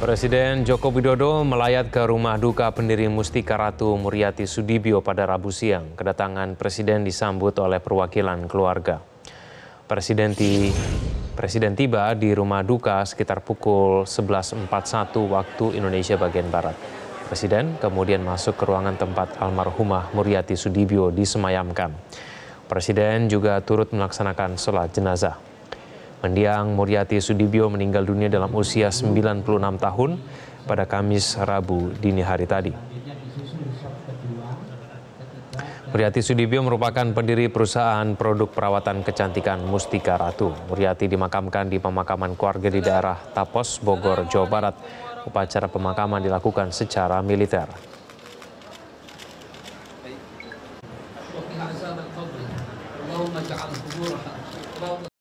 Presiden Joko Widodo melayat ke rumah duka pendiri Mustika Ratu Muriati Sudibyo pada Rabu siang. Kedatangan Presiden disambut oleh perwakilan keluarga. Presiden, ti, Presiden tiba di rumah duka sekitar pukul 11.41 waktu Indonesia bagian Barat. Presiden kemudian masuk ke ruangan tempat almarhumah Muriati Sudibyo disemayamkan. Presiden juga turut melaksanakan sholat jenazah. Mendiang Muryati Sudibyo meninggal dunia dalam usia 96 tahun pada Kamis Rabu dini hari tadi. Muryati Sudibyo merupakan pendiri perusahaan produk perawatan kecantikan Mustika Ratu. Muryati dimakamkan di pemakaman keluarga di daerah Tapos, Bogor, Jawa Barat. Upacara pemakaman dilakukan secara militer.